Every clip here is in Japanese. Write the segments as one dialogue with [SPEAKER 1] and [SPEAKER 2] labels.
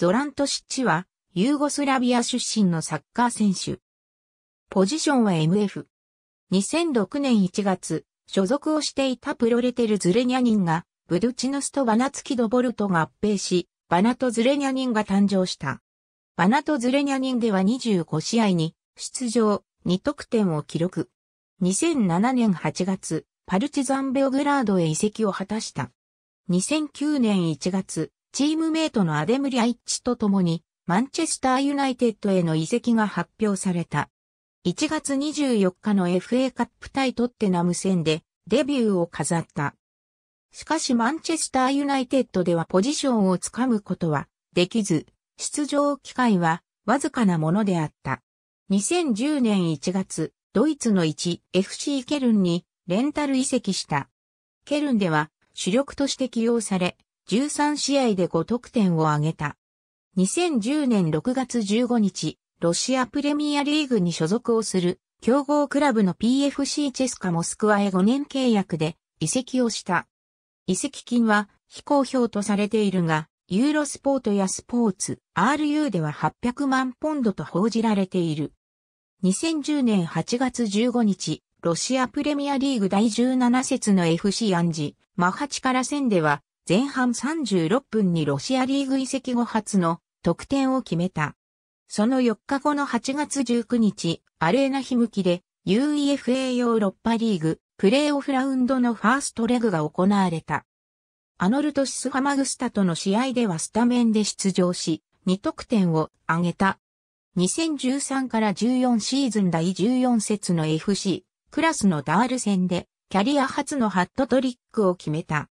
[SPEAKER 1] ゾラントシッチは、ユーゴスラビア出身のサッカー選手。ポジションは MF。2006年1月、所属をしていたプロレテル・ズレニャニンが、ブドチヌスとバナツキド・ボルトが合併し、バナとズレニャニンが誕生した。バナとズレニャニンでは25試合に出場、2得点を記録。2007年8月、パルチザンベオグラードへ移籍を果たした。2009年1月、チームメイトのアデムリアイッチと共に、マンチェスターユナイテッドへの移籍が発表された。1月24日の FA カップ対トッテナム戦でデビューを飾った。しかしマンチェスターユナイテッドではポジションをつかむことはできず、出場機会はわずかなものであった。2010年1月、ドイツの 1FC ケルンにレンタル移籍した。ケルンでは主力として起用され、13試合で5得点を挙げた。2010年6月15日、ロシアプレミアリーグに所属をする、競合クラブの PFC チェスカモスクワへ5年契約で移籍をした。移籍金は非公表とされているが、ユーロスポートやスポーツ、RU では800万ポンドと報じられている。2010年8月15日、ロシアプレミアリーグ第17節の FC アンジ、マハチから戦では、前半36分にロシアリーグ移籍後初の得点を決めた。その4日後の8月19日、アレーナヒムキで UEFA ヨーロッパリーグプレーオフラウンドのファーストレグが行われた。アノルト・シスハマグスタとの試合ではスタメンで出場し、2得点を挙げた。2013から14シーズン第14節の FC クラスのダール戦でキャリア初のハットトリックを決めた。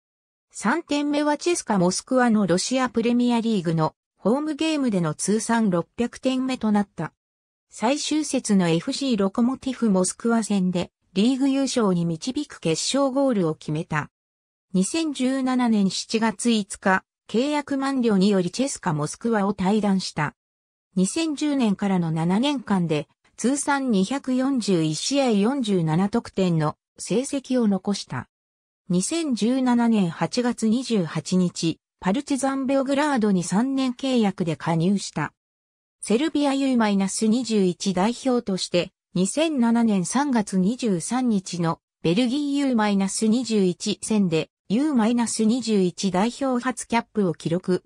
[SPEAKER 1] 3点目はチェスカ・モスクワのロシアプレミアリーグのホームゲームでの通算600点目となった。最終節の FC ロコモティフ・モスクワ戦でリーグ優勝に導く決勝ゴールを決めた。2017年7月5日、契約満了によりチェスカ・モスクワを退団した。2010年からの7年間で通算241試合47得点の成績を残した。2017年8月28日、パルチザンベオグラードに3年契約で加入した。セルビア U-21 代表として、2007年3月23日のベルギー U-21 戦で U-21 代表初キャップを記録。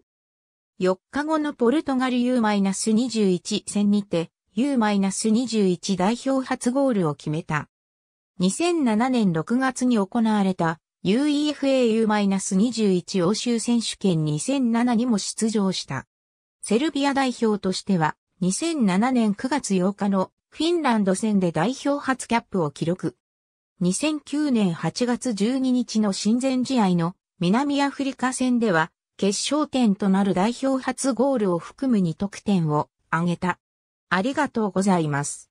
[SPEAKER 1] 4日後のポルトガル U-21 戦にて U-21 代表初ゴールを決めた。2007年6月に行われた UEFAU-21 欧州選手権2007にも出場した。セルビア代表としては2007年9月8日のフィンランド戦で代表初キャップを記録。2009年8月12日の親善試合の南アフリカ戦では決勝点となる代表初ゴールを含む2得点を挙げた。ありがとうございます。